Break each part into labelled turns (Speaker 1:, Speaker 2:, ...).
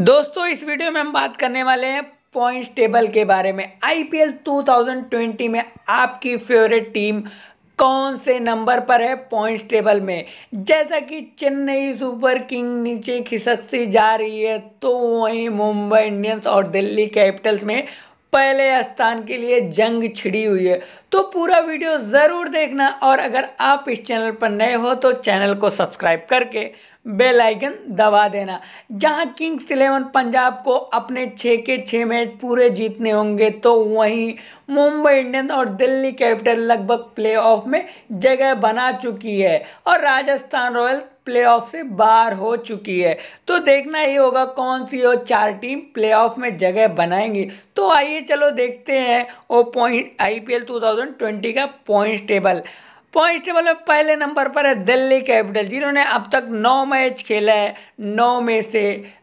Speaker 1: दोस्तों इस वीडियो में हम बात करने वाले हैं पॉइंट्स टेबल के बारे में आईपीएल 2020 में आपकी फेवरेट टीम कौन से नंबर पर है पॉइंट्स टेबल में जैसा कि चेन्नई सुपर किंग नीचे खिसकती जा रही है तो वहीं मुंबई इंडियंस और दिल्ली कैपिटल्स में पहले स्थान के लिए जंग छिड़ी हुई है तो पूरा वीडियो ज़रूर देखना और अगर आप इस चैनल पर नए हो तो चैनल को सब्सक्राइब करके बेल आइकन दबा देना जहां किंग्स इलेवन पंजाब को अपने छः के छः मैच पूरे जीतने होंगे तो वहीं मुंबई इंडियंस और दिल्ली कैपिटल लगभग प्लेऑफ में जगह बना चुकी है और राजस्थान रॉयल्स प्लेऑफ से बाहर हो चुकी है तो देखना ही होगा कौन सी और चार टीम प्लेऑफ में जगह बनाएंगी तो आइए चलो देखते हैं वो पॉइंट आईपीएल 2020 का पॉइंट टेबल पॉइंट टेबल में पहले नंबर पर है दिल्ली कैपिटल जिन्होंने अब तक नौ मैच खेला है नौ में से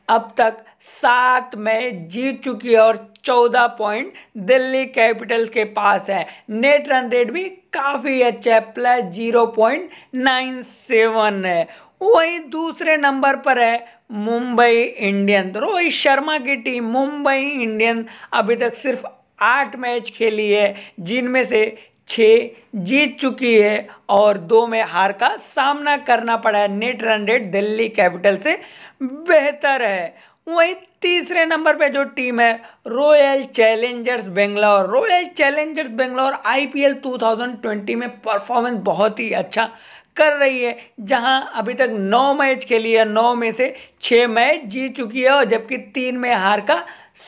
Speaker 1: अब तक सात मैच जीत चुकी है और चौदह पॉइंट दिल्ली कैपिटल्स के पास है नेट रन रेट भी काफ़ी अच्छा है plus zero point nine seven है वहीं दूसरे नंबर पर है मुंबई इंडियन रोहित शर्मा की टीम मुंबई इंडियन अभी तक सिर्फ आठ मैच खेली है जिनमें से छः जीत चुकी है और दो में हार का सामना करना पड़ा है net run rate Delhi capital से बेहतर है वहीं तीसरे नंबर पे जो टीम है Royal Challengers Bangalore Royal Challengers Bangalore IPL 2020 में परफॉर्मेंस बहुत ही अच्छा कर रही है जहां अभी तक नौ मैच खेली है नौ में से छः मैच जीत चुकी है और जबकि तीन में हार का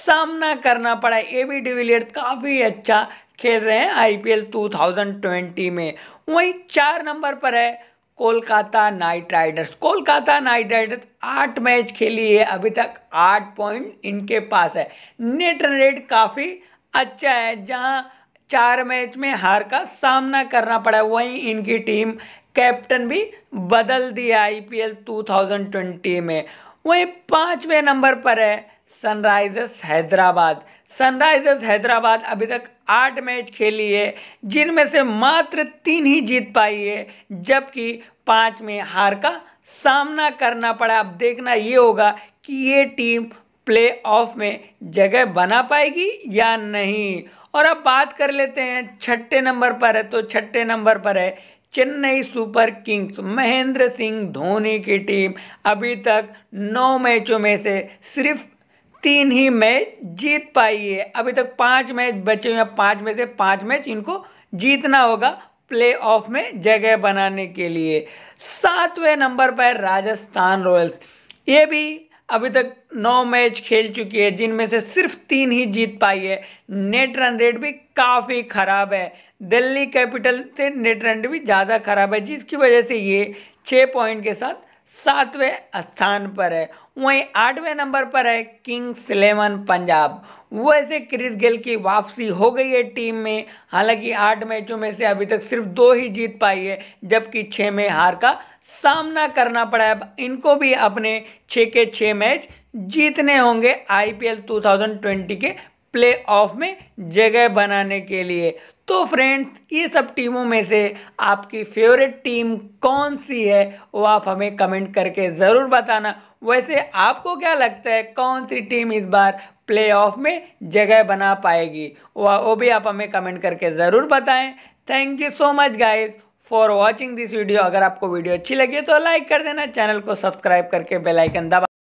Speaker 1: सामना करना पड़ा ए बी डिविलियर काफ़ी अच्छा खेल रहे हैं आईपीएल 2020 में वहीं चार नंबर पर है Kolkata Knight Riders Kolkata Knight Riders आठ मैच खेली है अभी तक आठ पॉइंट इनके पास है नेट रन रेट काफ़ी अच्छा है जहां चार मैच में हार का सामना करना पड़ा वहीं इनकी टीम कैप्टन भी बदल दिया आईपीएल 2020 में वहीं पांचवें नंबर पर है सनराइजर्स हैदराबाद सनराइजर्स हैदराबाद अभी तक आठ मैच खेली है जिनमें से मात्र तीन ही जीत पाई है जबकि पांच में हार का सामना करना पड़ा अब देखना ये होगा कि ये टीम प्ले ऑफ में जगह बना पाएगी या नहीं और अब बात कर लेते हैं छठे नंबर पर है तो छठे नंबर पर है चेन्नई सुपर किंग्स महेंद्र सिंह धोनी की टीम अभी तक नौ मैचों में से सिर्फ तीन ही मैच जीत पाई है अभी तक पांच मैच बचे हुए पांच में से पांच मैच इनको जीतना होगा प्ले ऑफ में जगह बनाने के लिए सातवें नंबर पर राजस्थान रॉयल्स ये भी अभी तक नौ मैच खेल चुकी है जिनमें से सिर्फ तीन ही जीत पाई है नेट रन रेट भी काफ़ी ख़राब है दिल्ली कैपिटल से नेट रन भी ज़्यादा ख़राब है जिसकी वजह से ये छः पॉइंट के साथ सातवें स्थान पर है वहीं आठवें नंबर पर है किंग्स इलेवन पंजाब वैसे क्रिस गेल की वापसी हो गई है टीम में हालांकि आठ मैचों में से अभी तक सिर्फ दो ही जीत पाई है जबकि छः में हार का सामना करना पड़ा है इनको भी अपने छः के छः मैच जीतने होंगे आईपीएल 2020 के प्ले ऑफ में जगह बनाने के लिए तो फ्रेंड्स ये सब टीमों में से आपकी फेवरेट टीम कौन सी है वो आप हमें कमेंट करके ज़रूर बताना वैसे आपको क्या लगता है कौन सी टीम इस बार प्ले ऑफ में जगह बना पाएगी वो भी आप हमें कमेंट करके ज़रूर बताएं thank you so much guys for watching this video अगर आपको वीडियो अच्छी लगी तो लाइक कर देना चैनल को सब्सक्राइब करके बेलाइकन दबा